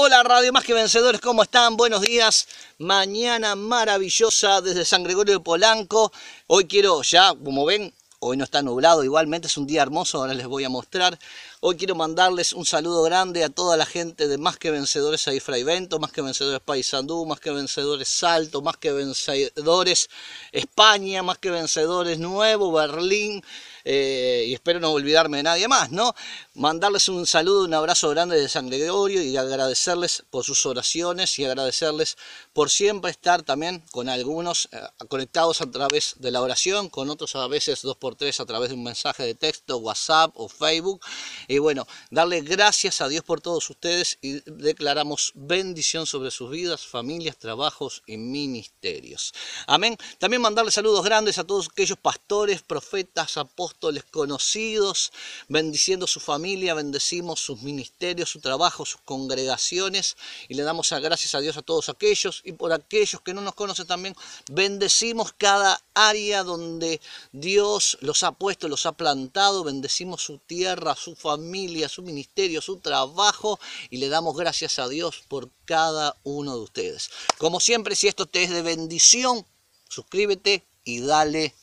Hola Radio Más que Vencedores, ¿cómo están? Buenos días. Mañana maravillosa desde San Gregorio de Polanco. Hoy quiero ya, como ven, hoy no está nublado, igualmente es un día hermoso, ahora les voy a mostrar. Hoy quiero mandarles un saludo grande a toda la gente de Más que Vencedores ahí Vento, Más que Vencedores Paisandú, Más que Vencedores Salto, Más que Vencedores España, Más que Vencedores Nuevo, Berlín, eh, y espero no olvidarme de nadie más, ¿no? Mandarles un saludo, un abrazo grande de San Gregorio y agradecerles por sus oraciones y agradecerles por siempre estar también con algunos eh, conectados a través de la oración, con otros a veces dos por tres a través de un mensaje de texto, WhatsApp o Facebook. Y bueno, darle gracias a Dios por todos ustedes y declaramos bendición sobre sus vidas, familias, trabajos y ministerios. Amén. También mandarle saludos grandes a todos aquellos pastores, profetas, apóstoles, les conocidos, bendiciendo su familia, bendecimos sus ministerios, su trabajo, sus congregaciones y le damos gracias a Dios a todos aquellos y por aquellos que no nos conocen también, bendecimos cada área donde Dios los ha puesto, los ha plantado, bendecimos su tierra, su familia, su ministerio, su trabajo y le damos gracias a Dios por cada uno de ustedes. Como siempre, si esto te es de bendición, suscríbete y dale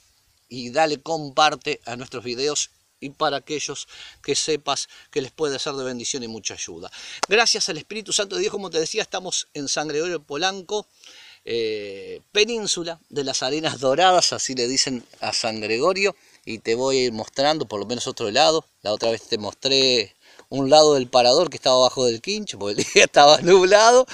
y dale comparte a nuestros videos y para aquellos que sepas que les puede ser de bendición y mucha ayuda. Gracias al Espíritu Santo de Dios, como te decía, estamos en San Gregorio Polanco, eh, península de las arenas doradas, así le dicen a San Gregorio, y te voy a ir mostrando por lo menos otro lado. La otra vez te mostré un lado del parador que estaba abajo del quincho, porque el día estaba nublado.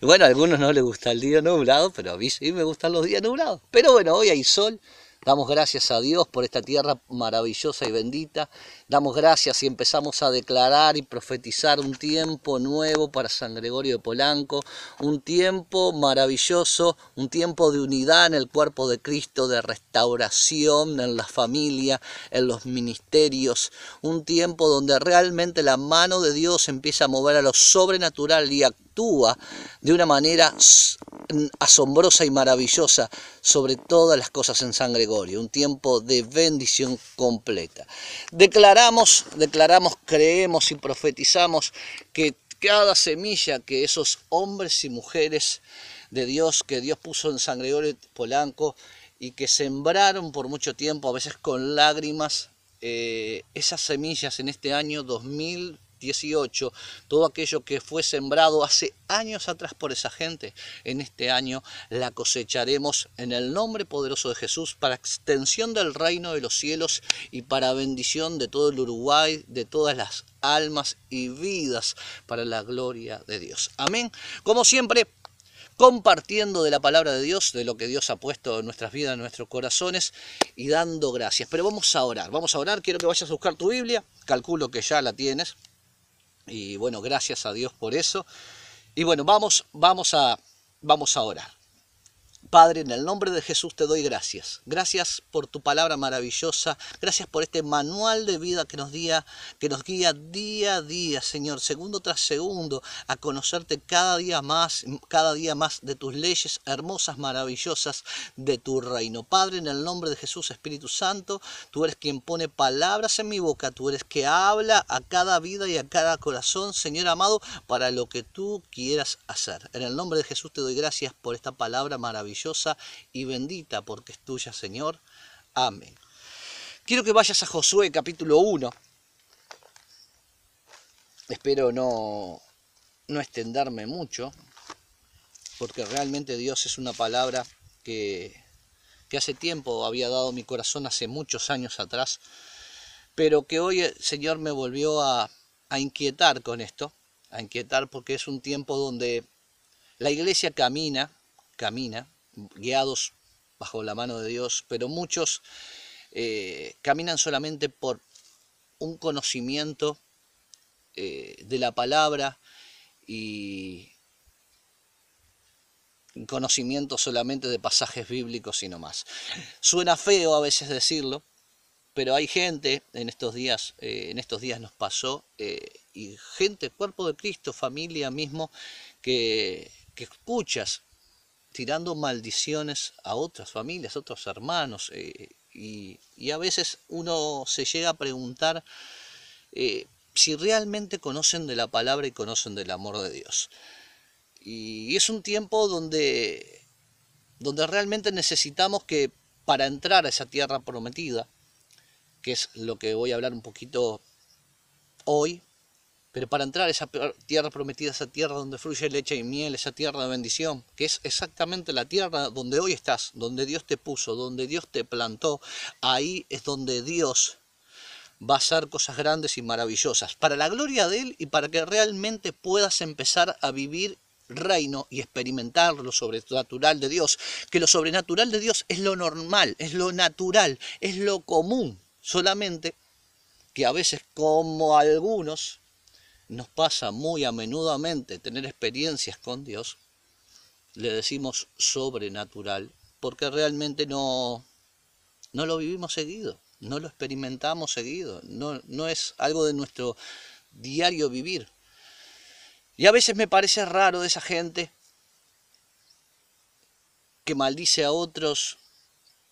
Bueno, a algunos no les gusta el día nublado, pero a mí sí me gustan los días nublados. Pero bueno, hoy hay sol Damos gracias a Dios por esta tierra maravillosa y bendita Damos gracias y empezamos a declarar y profetizar un tiempo nuevo para San Gregorio de Polanco, un tiempo maravilloso, un tiempo de unidad en el cuerpo de Cristo, de restauración en la familia, en los ministerios, un tiempo donde realmente la mano de Dios empieza a mover a lo sobrenatural y actúa de una manera asombrosa y maravillosa sobre todas las cosas en San Gregorio, un tiempo de bendición completa. Declarar declaramos, declaramos, creemos y profetizamos que cada semilla que esos hombres y mujeres de Dios que Dios puso en San Gregorio Polanco y que sembraron por mucho tiempo, a veces con lágrimas, eh, esas semillas en este año 2000 18, todo aquello que fue sembrado hace años atrás por esa gente, en este año la cosecharemos en el nombre poderoso de Jesús para extensión del reino de los cielos y para bendición de todo el Uruguay, de todas las almas y vidas para la gloria de Dios. Amén. Como siempre, compartiendo de la palabra de Dios, de lo que Dios ha puesto en nuestras vidas, en nuestros corazones y dando gracias. Pero vamos a orar, vamos a orar, quiero que vayas a buscar tu Biblia, calculo que ya la tienes. Y bueno, gracias a Dios por eso. Y bueno, vamos, vamos a, vamos a orar. Padre, en el nombre de Jesús te doy gracias. Gracias por tu palabra maravillosa. Gracias por este manual de vida que nos, guía, que nos guía día a día, Señor, segundo tras segundo, a conocerte cada día más, cada día más de tus leyes hermosas, maravillosas, de tu reino. Padre, en el nombre de Jesús, Espíritu Santo, tú eres quien pone palabras en mi boca, tú eres que habla a cada vida y a cada corazón, Señor amado, para lo que tú quieras hacer. En el nombre de Jesús te doy gracias por esta palabra maravillosa y bendita porque es tuya, Señor. Amén. Quiero que vayas a Josué capítulo 1. Espero no, no extenderme mucho, porque realmente Dios es una palabra que, hace tiempo había dado mi corazón, hace muchos años atrás, pero que hoy el Señor me volvió a, a inquietar con esto, a inquietar porque es un tiempo donde la iglesia camina, camina, guiados bajo la mano de Dios, pero muchos eh, caminan solamente por un conocimiento eh, de la palabra y conocimiento solamente de pasajes bíblicos y no más. Suena feo a veces decirlo, pero hay gente en estos días, eh, en estos días nos pasó, y gente, cuerpo de Cristo, familia mismo, que, que escuchas tirando maldiciones a otras familias, a otros hermanos. Eh, y, a veces uno se llega a preguntar eh, si realmente conocen de la palabra y conocen del amor de Dios. Y es un tiempo donde, donde realmente necesitamos que para entrar a esa tierra prometida, que es lo que voy a hablar un poquito hoy, pero para entrar a esa tierra prometida, esa tierra donde fluye leche y miel, esa tierra de bendición, que es exactamente la tierra donde hoy estás, donde Dios te puso, donde Dios te plantó, ahí es donde Dios va a hacer cosas grandes y maravillosas, para la gloria de Él y para que realmente puedas empezar a vivir reino y experimentar lo sobrenatural de Dios, que lo sobrenatural de Dios es lo normal, es lo natural, es lo común, solamente que a veces como algunos nos pasa muy a menudamente tener experiencias con Dios, le decimos sobrenatural, porque realmente no, no lo vivimos seguido, no lo experimentamos seguido, no, no es algo de nuestro diario vivir. Y a veces me parece raro de esa gente que maldice a otros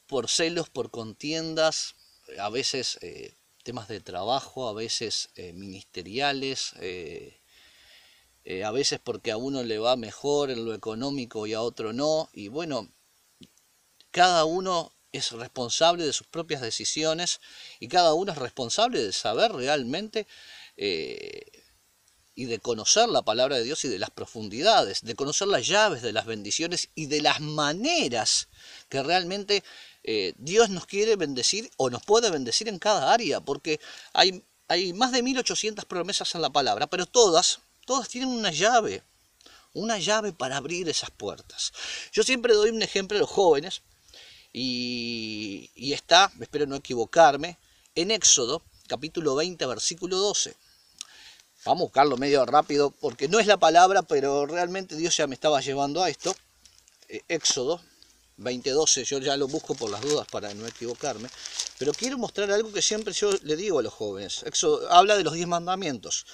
por celos, por contiendas, a veces eh, temas de trabajo, a veces eh, ministeriales, eh, eh, a veces porque a uno le va mejor en lo económico y a otro no. Y bueno, cada uno es responsable de sus propias decisiones y cada uno es responsable de saber realmente y de conocer la palabra de Dios y de las profundidades, de conocer las llaves de las bendiciones y de las maneras que realmente eh, Dios nos quiere bendecir o nos puede bendecir en cada área, porque hay, hay más de 1800 promesas en la palabra, pero todas, todas tienen una llave, una llave para abrir esas puertas. Yo siempre doy un ejemplo a los jóvenes y, está, espero no equivocarme, en Éxodo capítulo 20 versículo 12. Vamos a buscarlo medio rápido porque no es la palabra, pero realmente Dios ya me estaba llevando a esto. Eh, Éxodo 2012, yo ya lo busco por las dudas para no equivocarme, pero quiero mostrar algo que siempre yo le digo a los jóvenes. eso habla de los diez mandamientos.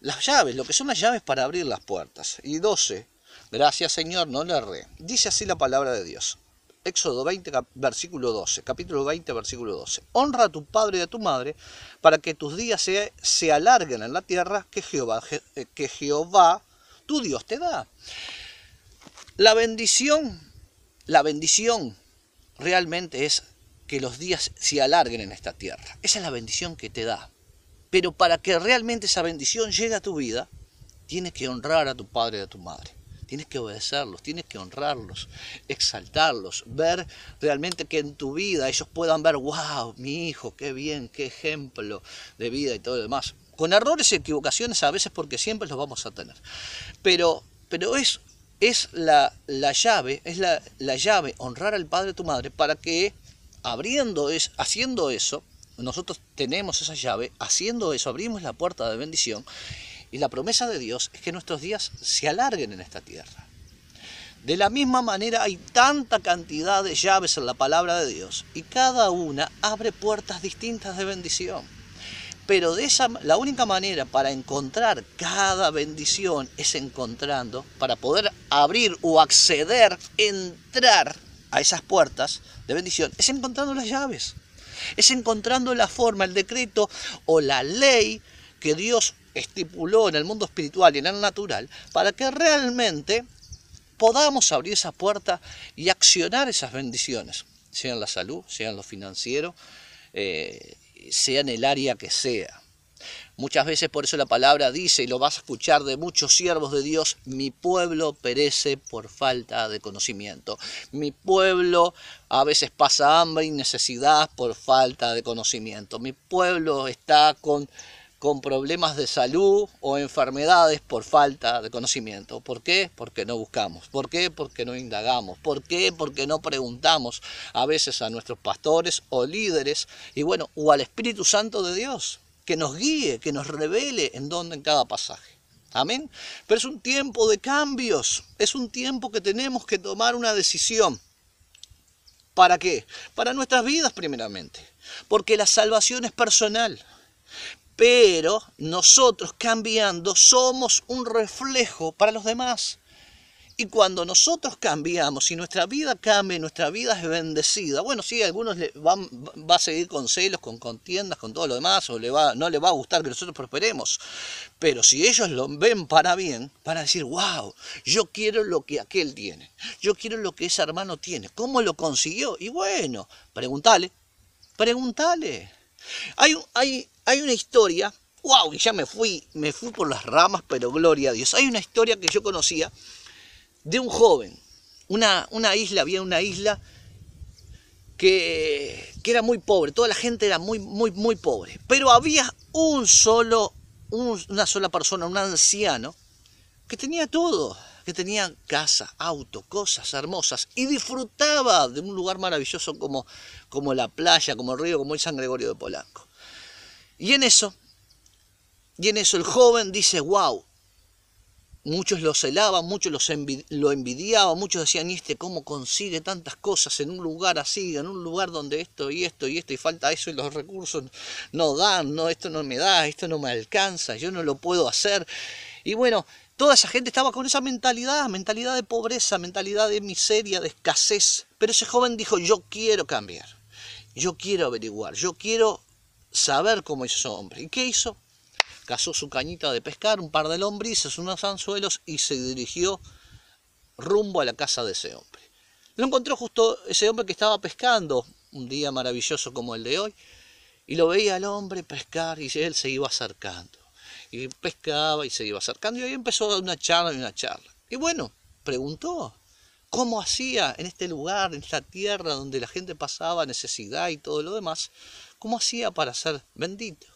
Las llaves, lo que son las llaves para abrir las puertas. Y 12, gracias Señor, no le erré. Dice así la palabra de Dios. Éxodo 20, versículo 12, capítulo 20, versículo 12. Honra a tu padre y a tu madre para que tus días se, se alarguen en la tierra que Jehová, eh, que Jehová, tu Dios, te da. La bendición la bendición realmente es que los días se alarguen en esta tierra. Esa es la bendición que te da. Pero para que realmente esa bendición llegue a tu vida, tienes que honrar a tu padre y a tu madre. Tienes que obedecerlos, tienes que honrarlos, exaltarlos, ver realmente que en tu vida ellos puedan ver, wow, mi hijo, qué bien, qué ejemplo de vida y todo lo demás. Con errores y equivocaciones a veces porque siempre los vamos a tener. Pero, pero es es la, llave, es la, la, llave honrar al padre de tu madre para que abriendo es, haciendo eso, nosotros tenemos esa llave, haciendo eso abrimos la puerta de bendición y la promesa de Dios es que nuestros días se alarguen en esta tierra. De la misma manera hay tanta cantidad de llaves en la palabra de Dios y cada una abre puertas distintas de bendición. Pero de esa, la única manera para encontrar cada bendición es encontrando, para poder abrir o acceder, entrar a esas puertas de bendición, es encontrando las llaves, es encontrando la forma, el decreto o la ley que Dios estipuló en el mundo espiritual y en el natural para que realmente podamos abrir esa puerta y accionar esas bendiciones, sean la salud, sean lo financiero. Eh, sea en el área que sea. Muchas veces por eso la palabra dice, y lo vas a escuchar de muchos siervos de Dios, mi pueblo perece por falta de conocimiento. Mi pueblo a veces pasa hambre y necesidad por falta de conocimiento. Mi pueblo está con con problemas de salud o enfermedades por falta de conocimiento. ¿Por qué? Porque no buscamos. ¿Por qué? Porque no indagamos. ¿Por qué? Porque no preguntamos a veces a nuestros pastores o líderes y bueno, o al Espíritu Santo de Dios, que nos guíe, que nos revele en dónde en cada pasaje. Amén. Pero es un tiempo de cambios, es un tiempo que tenemos que tomar una decisión. ¿Para qué? Para nuestras vidas primeramente, porque la salvación es personal. Pero nosotros cambiando somos un reflejo para los demás. Y cuando nosotros cambiamos, y nuestra vida cambia, nuestra vida es bendecida. Bueno, sí, algunos le van, va a seguir con celos, con contiendas, con todo lo demás, o le va, no le va a gustar que nosotros prosperemos. Pero si ellos lo ven para bien, van a decir, wow, yo quiero lo que aquel tiene, yo quiero lo que ese hermano tiene, ¿cómo lo consiguió? Y bueno, pregúntale, pregúntale. Hay, hay, hay una historia, wow, ya me fui, me fui por las ramas, pero gloria a Dios. Hay una historia que yo conocía de un joven, una, una isla, había una isla que, que, era muy pobre, toda la gente era muy, muy, muy pobre, pero había un solo, una sola persona, un anciano, que tenía todo, que tenía casa, auto, cosas hermosas y disfrutaba de un lugar maravilloso como, como la playa, como el río, como el San Gregorio de Polanco. Y en eso, y en eso el joven dice, wow, muchos lo celaban, muchos los lo envidiaban, muchos decían, ¿y este cómo consigue tantas cosas en un lugar así, en un lugar donde esto y esto y esto y falta eso y los recursos no dan, no, esto no me da, esto no me alcanza, yo no lo puedo hacer? Y bueno, Toda esa gente estaba con esa mentalidad, mentalidad de pobreza, mentalidad de miseria, de escasez. Pero ese joven dijo, yo quiero cambiar, yo quiero averiguar, yo quiero saber cómo es ese hombre. ¿Y qué hizo? Cazó su cañita de pescar, un par de lombrices, unos anzuelos y se dirigió rumbo a la casa de ese hombre. Lo encontró justo ese hombre que estaba pescando, un día maravilloso como el de hoy, y lo veía al hombre pescar y él se iba acercando y pescaba y se iba acercando y ahí empezó una charla y una charla. Y bueno, preguntó cómo hacía en este lugar, en esta tierra donde la gente pasaba necesidad y todo lo demás, cómo hacía para ser bendito,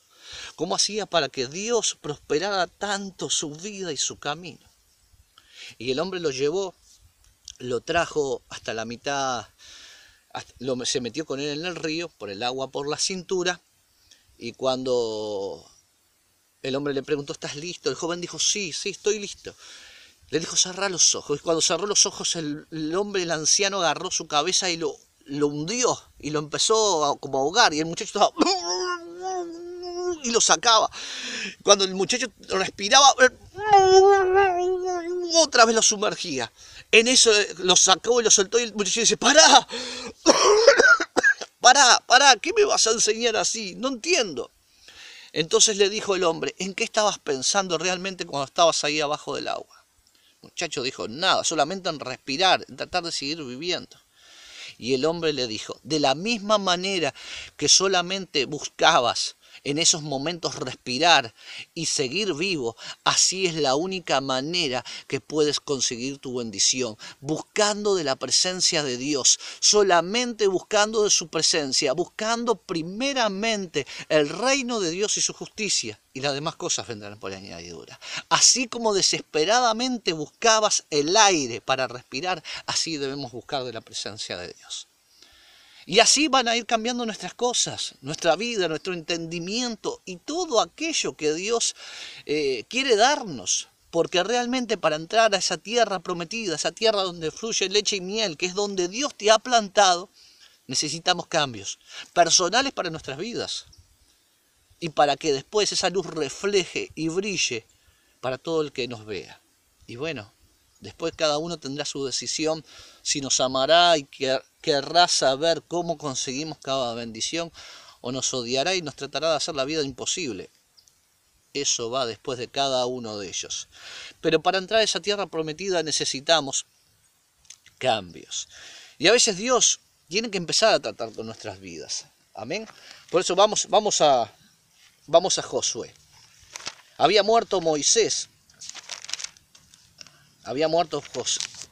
cómo hacía para que Dios prosperara tanto su vida y su camino. Y el hombre lo llevó, lo trajo hasta la mitad, se metió con él en el río, por el agua, por la cintura, y cuando el hombre le preguntó, ¿estás listo? El joven dijo, sí, sí, estoy listo. Le dijo, cerrar los ojos. Y cuando cerró los ojos, el, hombre, el anciano, agarró su cabeza y lo, lo hundió y lo empezó a, como ahogar. Y el muchacho estaba... Y lo sacaba. Cuando el muchacho respiraba, otra vez lo sumergía. En eso eh, lo sacó y lo soltó y el muchacho dice, pará, pará, pará, ¿qué me vas a enseñar así? No entiendo. Entonces le dijo el hombre, ¿en qué estabas pensando realmente cuando estabas ahí abajo del agua? El muchacho dijo, nada, solamente en respirar, en tratar de seguir viviendo. Y el hombre le dijo, de la misma manera que solamente buscabas en esos momentos respirar y seguir vivo. Así es la única manera que puedes conseguir tu bendición, buscando de la presencia de Dios, solamente buscando de su presencia, buscando primeramente el reino de Dios y su justicia y las demás cosas vendrán por añadidura. Así como desesperadamente buscabas el aire para respirar, así debemos buscar de la presencia de Dios. Y así van a ir cambiando nuestras cosas, nuestra vida, nuestro entendimiento y todo aquello que Dios eh, quiere darnos. Porque realmente para entrar a esa tierra prometida, esa tierra donde fluye leche y miel, que es donde Dios te ha plantado, necesitamos cambios personales para nuestras vidas. Y para que después esa luz refleje y brille para todo el que nos vea. Y bueno, después cada uno tendrá su decisión si nos amará y que querrá saber cómo conseguimos cada bendición o nos odiará y nos tratará de hacer la vida imposible. Eso va después de cada uno de ellos. Pero para entrar a esa tierra prometida necesitamos cambios. Y a veces Dios tiene que empezar a tratar con nuestras vidas. Amén. Por eso vamos, vamos, a, vamos a Josué. Había muerto Moisés. Había muerto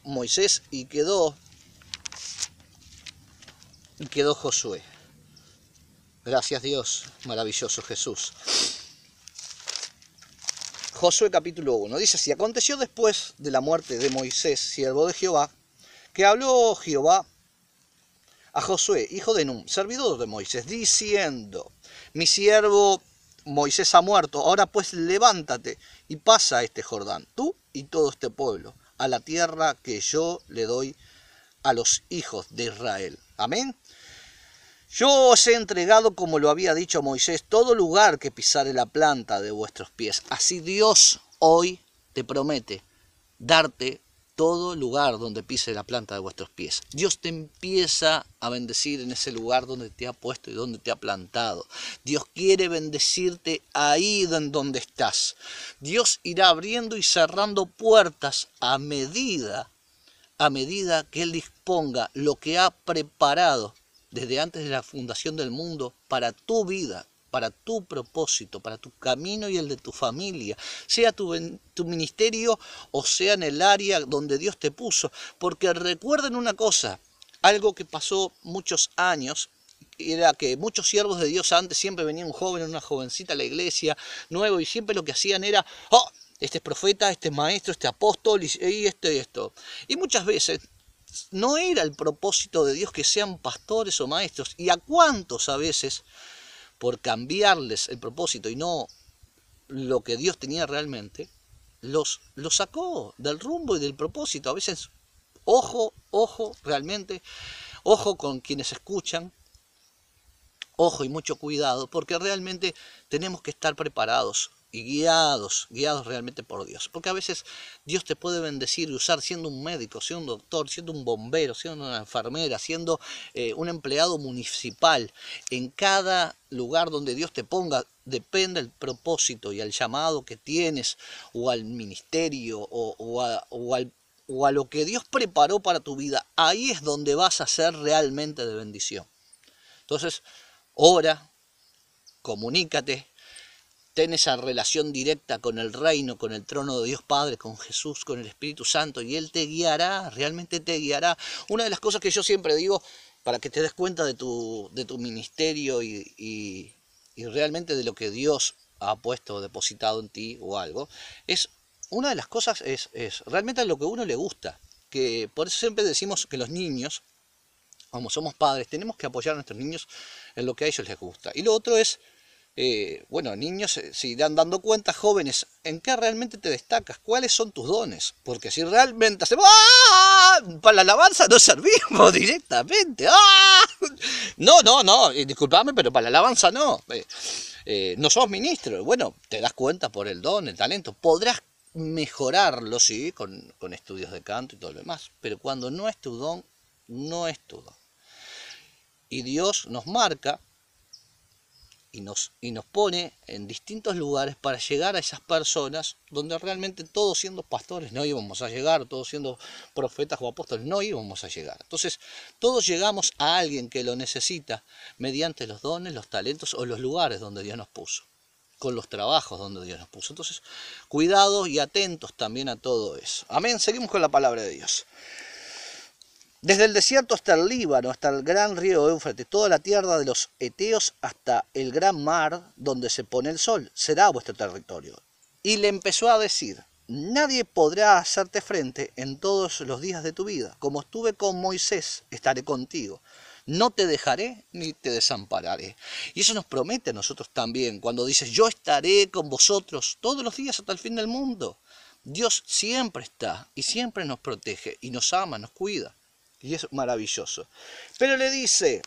Moisés y quedó y quedó Josué. Gracias Dios, maravilloso Jesús. Josué capítulo 1 dice Si aconteció después de la muerte de Moisés, siervo de Jehová, que habló Jehová a Josué, hijo de Nun, servidor de Moisés, diciendo, mi siervo Moisés ha muerto, ahora pues levántate y pasa este Jordán, tú y todo este pueblo, a la tierra que yo le doy a los hijos de Israel. Amén. Yo os he entregado, como lo había dicho Moisés, todo lugar que pisare la planta de vuestros pies. Así Dios hoy te promete darte todo lugar donde pise la planta de vuestros pies. Dios te empieza a bendecir en ese lugar donde te ha puesto y donde te ha plantado. Dios quiere bendecirte ahí donde estás. Dios irá abriendo y cerrando puertas a medida, a medida que Él disponga lo que ha preparado desde antes de la fundación del mundo para tu vida, para tu propósito, para tu camino y el de tu familia, sea tu, ministerio o sea en el área donde Dios te puso. Porque recuerden una cosa, algo que pasó muchos años, era que muchos siervos de Dios antes siempre venían un joven, una jovencita a la iglesia, nuevo, y siempre lo que hacían era, oh, este es profeta, este es maestro, este apóstol, y, y esto y esto. Y muchas veces no era el propósito de Dios que sean pastores o maestros. ¿Y a cuántos a veces, por cambiarles el propósito y no lo que Dios tenía realmente, los, los sacó del rumbo y del propósito? A veces, ojo, ojo, realmente, ojo con quienes escuchan, ojo y mucho cuidado, porque realmente tenemos que estar preparados y guiados, guiados realmente por Dios. Porque a veces Dios te puede bendecir y usar siendo un médico, siendo un doctor, siendo un bombero, siendo una enfermera, siendo eh, un empleado municipal. En cada lugar donde Dios te ponga, depende el propósito y el llamado que tienes, o al ministerio, o, o a lo que Dios preparó para tu vida, ahí es donde vas a ser realmente de bendición. Entonces, ora, comunícate, ten esa relación directa con el reino, con el trono de Dios Padre, con Jesús, con el Espíritu Santo, y Él te guiará, realmente te guiará. Una de las cosas que yo siempre digo, para que te des cuenta de tu, de tu ministerio y, realmente de lo que Dios ha puesto, depositado en ti o algo, es una de las cosas es, es realmente lo que a uno le gusta. Que por eso siempre decimos que los niños, como somos padres, tenemos que apoyar a nuestros niños en lo que a ellos les gusta. Y lo otro es eh, bueno, niños eh, si irán dando cuenta, jóvenes, en qué realmente te destacas, cuáles son tus dones, porque si realmente hacemos ¡Ah! para la alabanza no servimos directamente, ¡Ah! no, no, no, disculpame, pero para la alabanza no, eh, no somos ministro, bueno, te das cuenta por el don, el talento, podrás mejorarlo, sí, con, con estudios de canto y todo lo demás, pero cuando no es tu don, no es tu don. Y Dios nos marca y nos, pone en distintos lugares para llegar a esas personas donde realmente todos siendo pastores no íbamos a llegar, todos siendo profetas o apóstoles no íbamos a llegar. Entonces, todos llegamos a alguien que lo necesita mediante los dones, los talentos o los lugares donde Dios nos puso, con los trabajos donde Dios nos puso. Entonces, cuidados y atentos también a todo eso. Amén, seguimos con la palabra de Dios. Desde el desierto hasta el Líbano, hasta el gran río Éufrates, toda la tierra de los Eteos hasta el gran mar donde se pone el sol, será vuestro territorio. Y le empezó a decir, nadie podrá hacerte frente en todos los días de tu vida. Como estuve con Moisés, estaré contigo. No te dejaré ni te desampararé. Y eso nos promete a nosotros también, cuando dices, yo estaré con vosotros todos los días hasta el fin del mundo. Dios siempre está y siempre nos protege y nos ama, nos cuida. Y es maravilloso. Pero le dice,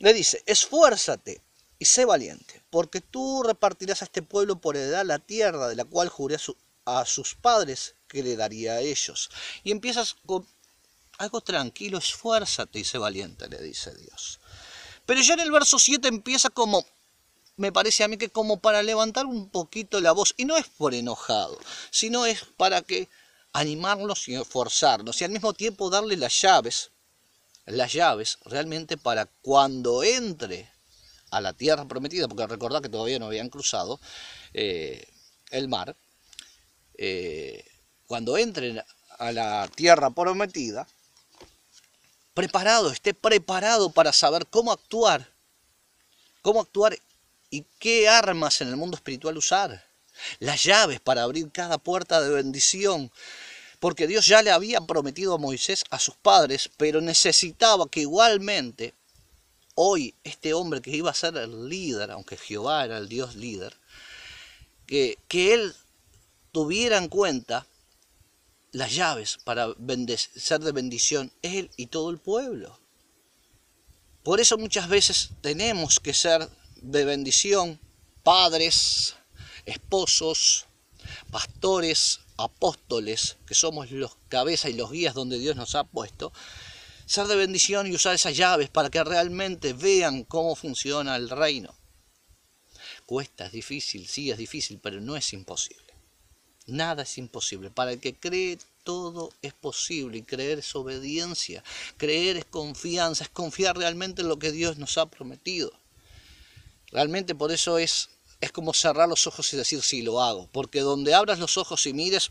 le dice, esfuérzate y sé valiente, porque tú repartirás a este pueblo por edad la tierra de la cual juré a, a sus padres que le daría a ellos. Y empiezas con algo tranquilo, esfuérzate y sé valiente, le dice Dios. Pero ya en el verso 7 empieza como, me parece a mí que como para levantar un poquito la voz, y no es por enojado, sino es para que animarlos y esforzarnos y al mismo tiempo darle las llaves, las llaves realmente para cuando entre a la tierra prometida, porque recordad que todavía no habían cruzado eh, el mar, eh, cuando entre a la tierra prometida, preparado, esté preparado para saber cómo actuar, cómo actuar y qué armas en el mundo espiritual usar, las llaves para abrir cada puerta de bendición, porque Dios ya le había prometido a Moisés, a sus padres, pero necesitaba que igualmente hoy este hombre que iba a ser el líder, aunque Jehová era el Dios líder, que, que él tuviera en cuenta las llaves para ser de bendición él y todo el pueblo. Por eso muchas veces tenemos que ser de bendición padres, esposos, pastores, apóstoles, que somos los cabezas y los guías donde Dios nos ha puesto, ser de bendición y usar esas llaves para que realmente vean cómo funciona el reino. Cuesta, es difícil, sí, es difícil, pero no es imposible. Nada es imposible. Para el que cree, todo es posible. Y creer es obediencia. Creer es confianza, es confiar realmente en lo que Dios nos ha prometido. Realmente por eso es es como cerrar los ojos y decir sí lo hago, porque donde abras los ojos y mires,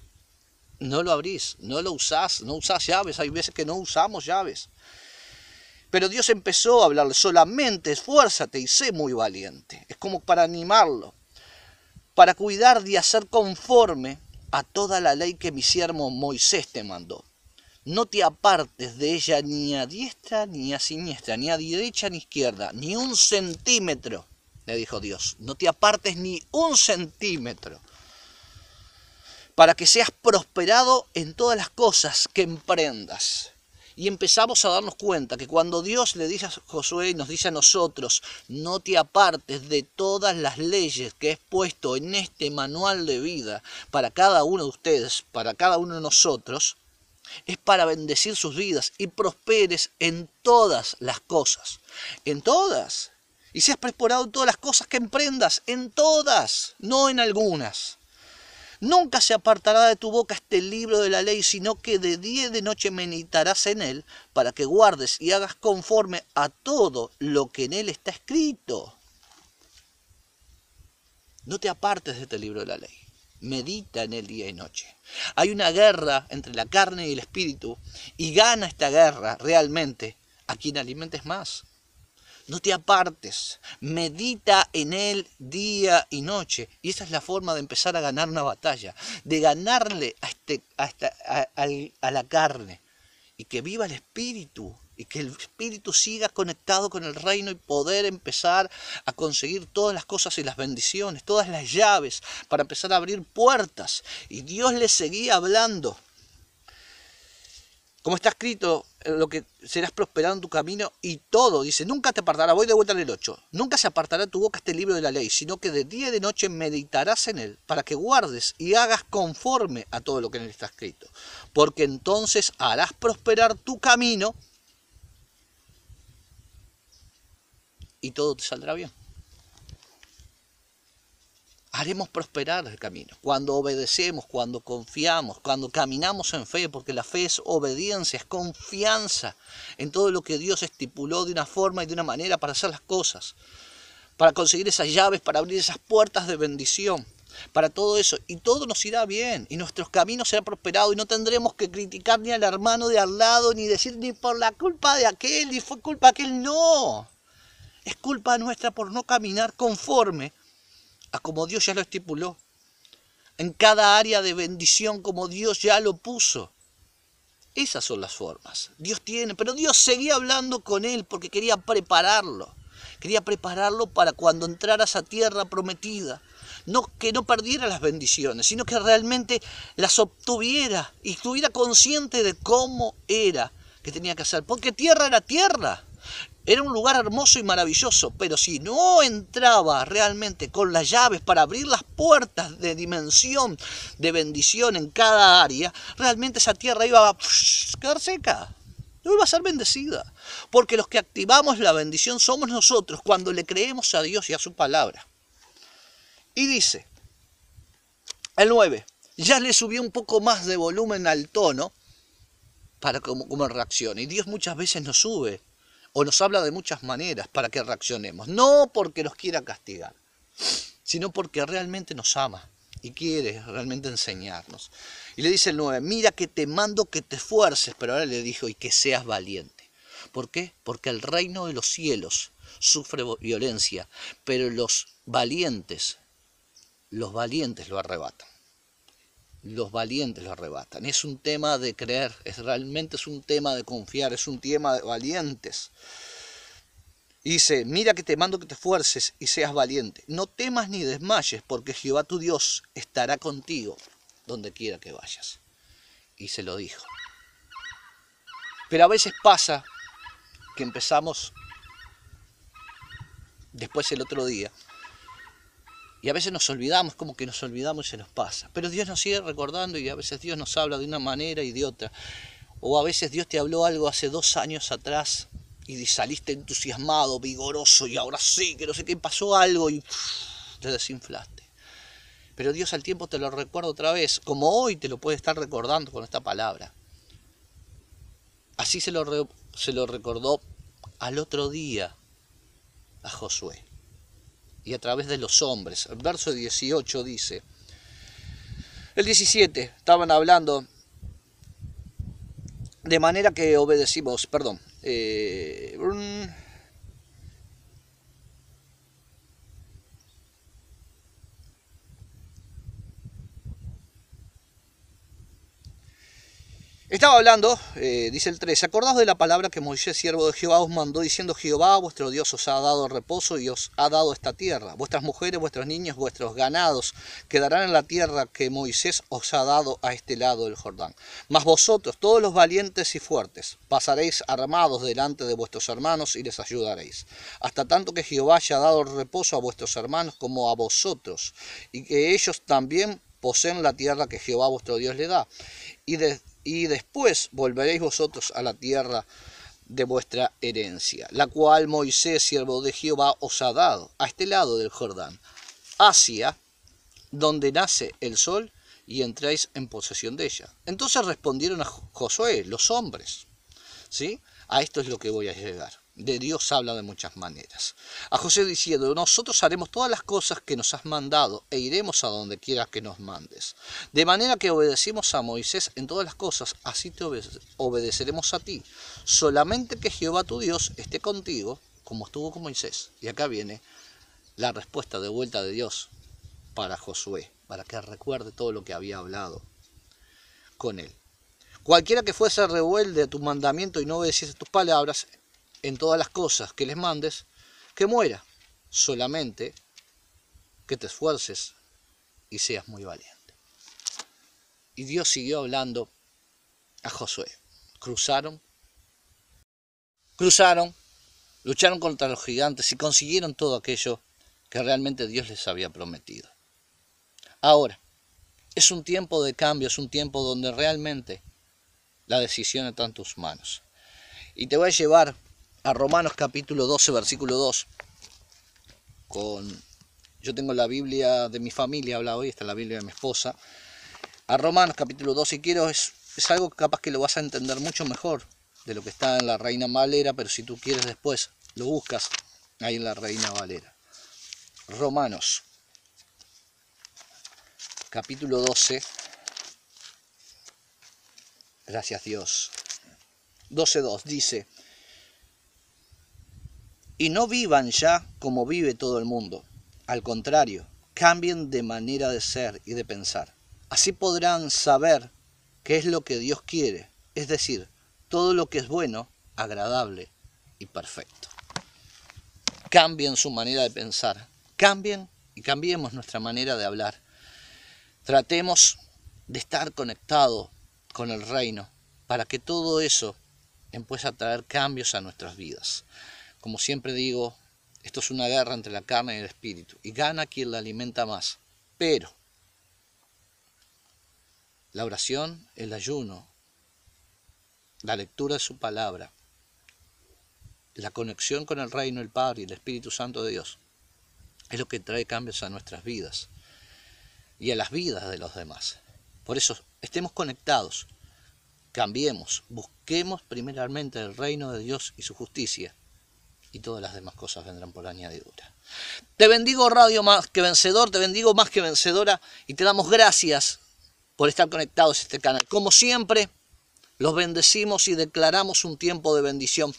no lo abrís, no lo usás, no usás llaves, hay veces que no usamos llaves. Pero Dios empezó a hablarle solamente esfuérzate y sé muy valiente. Es como para animarlo, para cuidar de hacer conforme a toda la ley que mi siervo Moisés te mandó. No te apartes de ella ni a diestra ni a siniestra, ni a derecha ni a izquierda, ni un centímetro le dijo Dios, no te apartes ni un centímetro para que seas prosperado en todas las cosas que emprendas. Y empezamos a darnos cuenta que cuando Dios le dice a Josué y nos dice a nosotros, no te apartes de todas las leyes que he puesto en este manual de vida para cada uno de ustedes, para cada uno de nosotros, es para bendecir sus vidas y prosperes en todas las cosas. En todas. Y seas preparado todas las cosas que emprendas, en todas, no en algunas. Nunca se apartará de tu boca este libro de la ley, sino que de día y de noche meditarás en él, para que guardes y hagas conforme a todo lo que en él está escrito. No te apartes de este libro de la ley. Medita en él día y noche. Hay una guerra entre la carne y el espíritu, y gana esta guerra realmente a quien alimentes más no te apartes, medita en él día y noche. Y esa es la forma de empezar a ganar una batalla, de ganarle a, este, a, a la carne y que viva el espíritu y que el espíritu siga conectado con el reino y poder empezar a conseguir todas las cosas y las bendiciones, todas las llaves para empezar a abrir puertas. Y Dios le seguía hablando. Como está escrito lo que serás prosperado en tu camino y todo, dice, nunca te apartará, voy de vuelta en 8, nunca se apartará tu boca este libro de la ley, sino que de día y de noche meditarás en él, para que guardes y hagas conforme a todo lo que en él está escrito, porque entonces harás prosperar tu camino y todo te saldrá bien haremos prosperar el camino. Cuando obedecemos, cuando confiamos, cuando caminamos en fe, porque la fe es obediencia, es confianza en todo lo que Dios estipuló de una forma y de una manera para hacer las cosas, para conseguir esas llaves, para abrir esas puertas de bendición, para todo eso. Y todo nos irá bien y nuestros caminos serán prosperados y no tendremos que criticar ni al hermano de al lado, ni decir ni por la culpa de aquel, ni fue culpa de aquel, no. Es culpa nuestra por no caminar conforme a como Dios ya lo estipuló, en cada área de bendición como Dios ya lo puso. Esas son las formas. Dios tiene, pero Dios seguía hablando con él porque quería prepararlo. Quería prepararlo para cuando entrara a esa tierra prometida. No, que no perdiera las bendiciones, sino que realmente las obtuviera y estuviera consciente de cómo era que tenía que hacer. Porque tierra era tierra. Era un lugar hermoso y maravilloso, pero si no entraba realmente con las llaves para abrir las puertas de dimensión de bendición en cada área, realmente esa tierra iba a quedar seca. No iba a ser bendecida. Porque los que activamos la bendición somos nosotros cuando le creemos a Dios y a su palabra. Y dice, el 9, ya le subió un poco más de volumen al tono para como, como reacción. Y Dios muchas veces nos sube o nos habla de muchas maneras para que reaccionemos. No porque nos quiera castigar, sino porque realmente nos ama y quiere realmente enseñarnos. Y le dice el 9, mira que te mando que te esfuerces, pero ahora le dijo, y que seas valiente. ¿Por qué? Porque el reino de los cielos sufre violencia, pero los valientes, los valientes lo arrebatan los valientes lo arrebatan. Es un tema de creer, es realmente es un tema de confiar, es un tema de valientes. dice, mira que te mando que te esfuerces y seas valiente. No temas ni desmayes, porque Jehová tu Dios estará contigo donde quiera que vayas. Y se lo dijo. Pero a veces pasa que empezamos después el otro día y a veces nos olvidamos, como que nos olvidamos y se nos pasa. Pero Dios nos sigue recordando y a veces Dios nos habla de una manera y de otra. O a veces Dios te habló algo hace dos años atrás y saliste entusiasmado, vigoroso y ahora sí, que no sé qué, pasó algo y te desinflaste. Pero Dios al tiempo te lo recuerda otra vez, como hoy te lo puede estar recordando con esta palabra. Así se lo, se lo recordó al otro día a Josué y a través de los hombres. El verso 18 dice, el 17, estaban hablando de manera que obedecimos, perdón, eh, Estaba hablando, eh, dice el 3, acordaos de la palabra que Moisés, siervo de Jehová, os mandó diciendo, Jehová, vuestro Dios, os ha dado reposo y os ha dado esta tierra. Vuestras mujeres, vuestros niños, vuestros ganados quedarán en la tierra que Moisés os ha dado a este lado del Jordán. Mas vosotros, todos los valientes y fuertes, pasaréis armados delante de vuestros hermanos y les ayudaréis, hasta tanto que Jehová haya dado reposo a vuestros hermanos como a vosotros, y que ellos también poseen la tierra que Jehová vuestro Dios le da. Y de y después volveréis vosotros a la tierra de vuestra herencia, la cual Moisés, siervo de Jehová, os ha dado, a este lado del Jordán, hacia donde nace el sol, y entráis en posesión de ella. Entonces respondieron a Josué, los hombres, ¿sí? A esto es lo que voy a llegar de Dios habla de muchas maneras. A José diciendo, nosotros haremos todas las cosas que nos has mandado e iremos a donde quieras que nos mandes. De manera que obedecimos a Moisés en todas las cosas, así te obedeceremos a ti. Solamente que Jehová tu Dios esté contigo como estuvo con Moisés. Y acá viene la respuesta de vuelta de Dios para Josué, para que recuerde todo lo que había hablado con él. Cualquiera que fuese rebelde a tu mandamiento y no obedeciese tus palabras, en todas las cosas que les mandes, que muera, solamente que te esfuerces y seas muy valiente. Y Dios siguió hablando a Josué. Cruzaron, cruzaron, lucharon contra los gigantes y consiguieron todo aquello que realmente Dios les había prometido. Ahora, es un tiempo de cambio, es un tiempo donde realmente la decisión está en tus manos. Y te voy a llevar a Romanos capítulo 12, versículo 2. Con, yo tengo la Biblia de mi familia, habla hoy, está la Biblia de mi esposa. A Romanos capítulo 12, si quiero, es, es algo capaz que lo vas a entender mucho mejor de lo que está en la Reina Valera, pero si tú quieres después, lo buscas ahí en la Reina Valera. Romanos capítulo 12. Gracias Dios. 12.2 dice, y no vivan ya como vive todo el mundo. Al contrario, cambien de manera de ser y de pensar. Así podrán saber qué es lo que Dios quiere, es decir, todo lo que es bueno, agradable y perfecto. Cambien su manera de pensar, cambien y cambiemos nuestra manera de hablar. Tratemos de estar conectados con el reino para que todo eso empiece a traer cambios a nuestras vidas. Como siempre digo, esto es una guerra entre la carne y el espíritu. Y gana quien la alimenta más. Pero la oración, el ayuno, la lectura de su palabra, la conexión con el reino, el Padre y el Espíritu Santo de Dios, es lo que trae cambios a nuestras vidas y a las vidas de los demás. Por eso, estemos conectados, cambiemos, busquemos primeramente el reino de Dios y su justicia y todas las demás cosas vendrán por añadidura. Te bendigo Radio Más que Vencedor, te bendigo Más que Vencedora y te damos gracias por estar conectados a este canal. Como siempre, los bendecimos y declaramos un tiempo de bendición.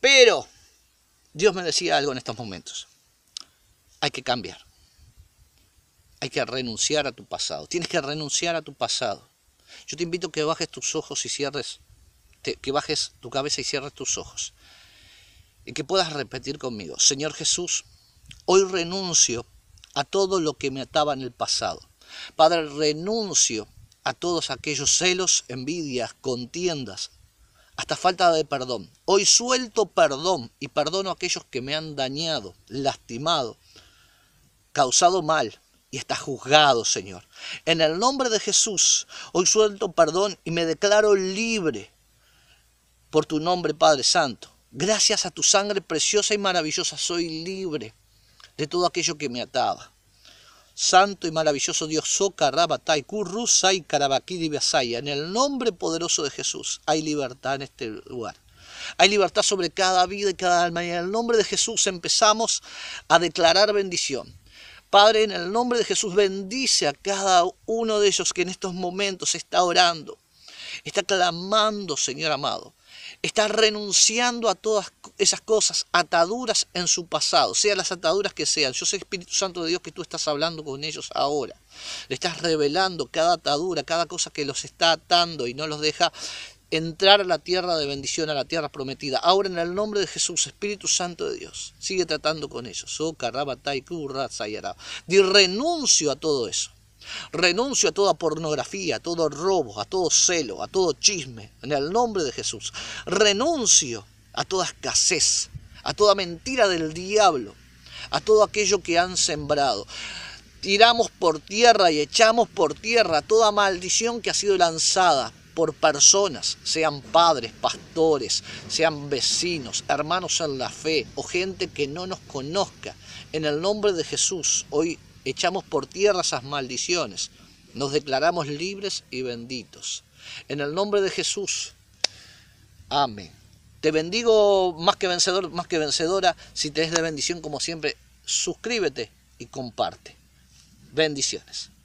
Pero Dios me decía algo en estos momentos. Hay que cambiar. Hay que renunciar a tu pasado. Tienes que renunciar a tu pasado. Yo te invito a que bajes tus ojos y cierres, que bajes tu cabeza y cierres tus ojos. Y que puedas repetir conmigo, Señor Jesús, hoy renuncio a todo lo que me ataba en el pasado. Padre, renuncio a todos aquellos celos, envidias, contiendas, hasta falta de perdón. Hoy suelto perdón y perdono a aquellos que me han dañado, lastimado, causado mal y está juzgado, Señor. En el nombre de Jesús, hoy suelto perdón y me declaro libre por tu nombre, Padre Santo. Gracias a tu sangre preciosa y maravillosa soy libre de todo aquello que me ataba. Santo y maravilloso Dios, Kurusai, Karabakiri, Basaya, en el nombre poderoso de Jesús, hay libertad en este lugar. Hay libertad sobre cada vida y cada alma. Y en el nombre de Jesús empezamos a declarar bendición. Padre, en el nombre de Jesús, bendice a cada uno de ellos que en estos momentos está orando, está clamando, Señor amado está renunciando a todas esas cosas, ataduras en su pasado, sea las ataduras que sean. Yo soy Espíritu Santo de Dios que tú estás hablando con ellos ahora. Le estás revelando cada atadura, cada cosa que los está atando y no los deja entrar a la tierra de bendición, a la tierra prometida. Ahora en el nombre de Jesús, Espíritu Santo de Dios, sigue tratando con ellos. Oh, Di renuncio a todo eso. Renuncio a toda pornografía, a todo robo, a todo celo, a todo chisme, en el nombre de Jesús. Renuncio a toda escasez, a toda mentira del diablo, a todo aquello que han sembrado. Tiramos por tierra y echamos por tierra toda maldición que ha sido lanzada por personas, sean padres, pastores, sean vecinos, hermanos en la fe o gente que no nos conozca. En el nombre de Jesús, hoy Echamos por tierra esas maldiciones. Nos declaramos libres y benditos. En el nombre de Jesús. Amén. Te bendigo más que vencedor, más que vencedora. Si te es de bendición, como siempre, suscríbete y comparte. Bendiciones.